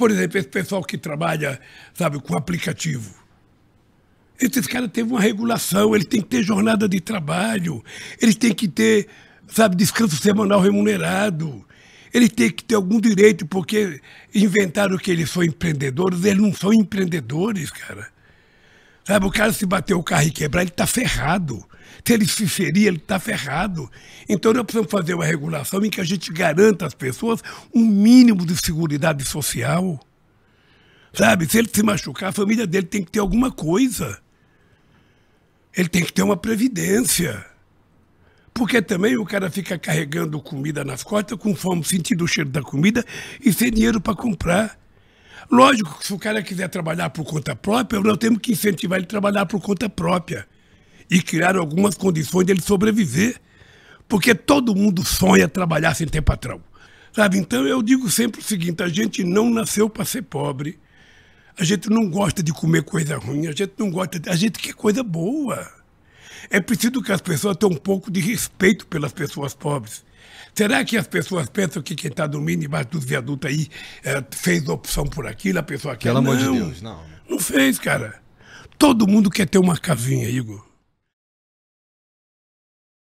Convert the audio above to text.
Por exemplo, esse pessoal que trabalha, sabe, com aplicativo. Esses caras têm uma regulação, eles têm que ter jornada de trabalho, ele tem que ter, sabe, descanso semanal remunerado. ele tem que ter algum direito, porque inventaram que eles são empreendedores, eles não são empreendedores, cara. Sabe, o cara se bater o carro e quebrar, ele está ferrado. Se então, ele se ferir, ele está ferrado. Então nós precisamos fazer uma regulação em que a gente garanta às pessoas um mínimo de segurança social. Sabe? Se ele se machucar, a família dele tem que ter alguma coisa. Ele tem que ter uma previdência. Porque também o cara fica carregando comida nas costas, com fome, sentindo o cheiro da comida e sem dinheiro para comprar. Lógico que se o cara quiser trabalhar por conta própria, nós temos que incentivar ele a trabalhar por conta própria e criar algumas condições dele sobreviver. Porque todo mundo sonha trabalhar sem ter patrão. Sabe? Então eu digo sempre o seguinte: a gente não nasceu para ser pobre. A gente não gosta de comer coisa ruim, a gente não gosta de... A gente quer coisa boa. É preciso que as pessoas tenham um pouco de respeito pelas pessoas pobres. Será que as pessoas pensam que quem está dormindo embaixo dos viadutos aí é, fez opção por aquilo, a pessoa quer? Pelo não, amor de Deus, não. Não fez, cara. Todo mundo quer ter uma casinha, Igor.